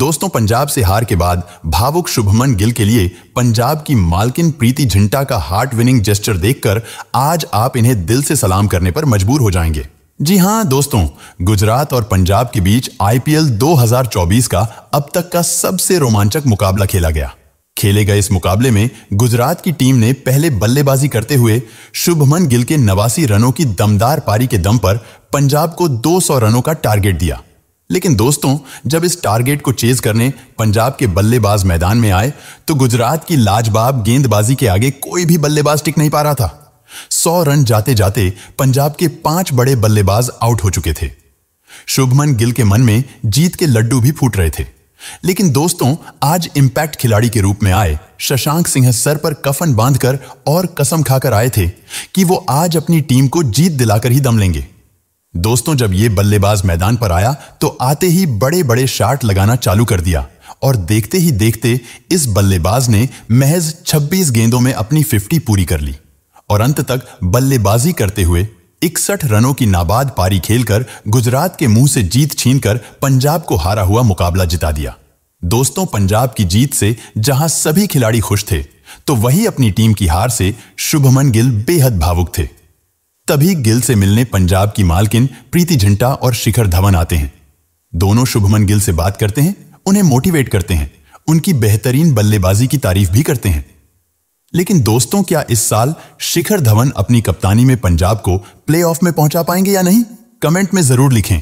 दोस्तों पंजाब से हार के बाद भावुक शुभमन गिल के लिए पंजाब की मालकिन प्रीति झिंटा का हार्ट विनिंग जेस्टर देखकर आज आप इन्हें दिल से सलाम करने पर मजबूर हो जाएंगे जी हाँ दोस्तों गुजरात और पंजाब के बीच आईपीएल 2024 का अब तक का सबसे रोमांचक मुकाबला खेला गया खेले गए इस मुकाबले में गुजरात की टीम ने पहले बल्लेबाजी करते हुए शुभमन गिल के नवासी रनों की दमदार पारी के दम पर पंजाब को 200 रनों का टारगेट दिया लेकिन दोस्तों जब इस टारगेट को चेज करने पंजाब के बल्लेबाज मैदान में आए तो गुजरात की लाजवाब गेंदबाजी के आगे कोई भी बल्लेबाज टिक नहीं पा रहा था सौ रन जाते जाते पंजाब के पांच बड़े बल्लेबाज आउट हो चुके थे शुभमन गिल के मन में जीत के लड्डू भी फूट रहे थे लेकिन दोस्तों आज इंपैक्ट खिलाड़ी के रूप में आए शशांक सिंह सर पर कफन बांधकर और कसम खाकर आए थे कि वो आज अपनी टीम को जीत दिलाकर ही दम लेंगे दोस्तों जब ये बल्लेबाज मैदान पर आया तो आते ही बड़े बड़े शार्ट लगाना चालू कर दिया और देखते ही देखते इस बल्लेबाज ने महज 26 गेंदों में अपनी 50 पूरी कर ली और अंत तक बल्लेबाजी करते हुए इकसठ रनों की नाबाद पारी खेलकर गुजरात के मुंह से जीत छीनकर पंजाब को हारा हुआ मुकाबला जिता दिया दोस्तों पंजाब की जीत से जहां सभी खिलाड़ी खुश थे तो वही अपनी टीम की हार से शुभमन गिल बेहद भावुक थे तभी गिल से मिलने पंजाब की मालकिन प्रीति झंटा और शिखर धवन आते हैं दोनों शुभमन गिल से बात करते हैं उन्हें मोटिवेट करते हैं उनकी बेहतरीन बल्लेबाजी की तारीफ भी करते हैं लेकिन दोस्तों क्या इस साल शिखर धवन अपनी कप्तानी में पंजाब को प्लेऑफ में पहुंचा पाएंगे या नहीं कमेंट में जरूर लिखें